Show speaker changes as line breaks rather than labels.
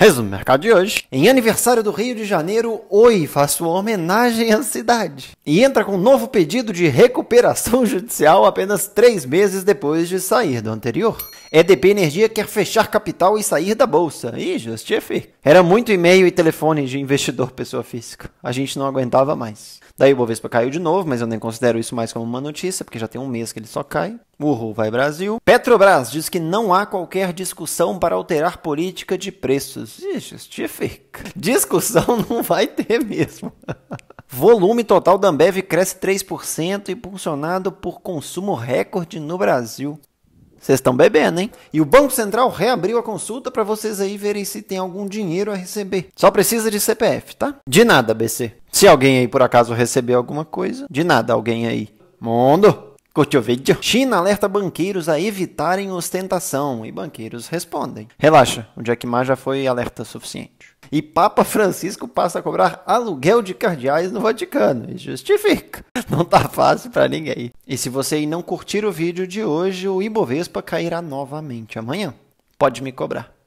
Resumo do mercado de hoje. Em aniversário do Rio de Janeiro, Oi faz uma homenagem à cidade e entra com um novo pedido de recuperação judicial apenas três meses depois de sair do anterior. EDP é Energia quer fechar capital e sair da bolsa. Ih, Justif. Era muito e-mail e telefone de investidor pessoa física. A gente não aguentava mais. Daí o Bovespa caiu de novo, mas eu nem considero isso mais como uma notícia, porque já tem um mês que ele só cai. Uhul, vai Brasil. Petrobras diz que não há qualquer discussão para alterar política de preços. Ih, Justif. Discussão não vai ter mesmo. Volume total da Ambev cresce 3% e impulsionado por consumo recorde no Brasil. Vocês estão bebendo, hein? E o Banco Central reabriu a consulta para vocês aí verem se tem algum dinheiro a receber. Só precisa de CPF, tá? De nada, BC. Se alguém aí por acaso receber alguma coisa, de nada alguém aí. Mundo! Curtiu o vídeo? China alerta banqueiros a evitarem ostentação e banqueiros respondem. Relaxa, o Jack Ma já foi alerta suficiente. E Papa Francisco passa a cobrar aluguel de cardeais no Vaticano. E justifica. Não tá fácil para ninguém. E se você não curtir o vídeo de hoje, o Ibovespa cairá novamente amanhã. Pode me cobrar.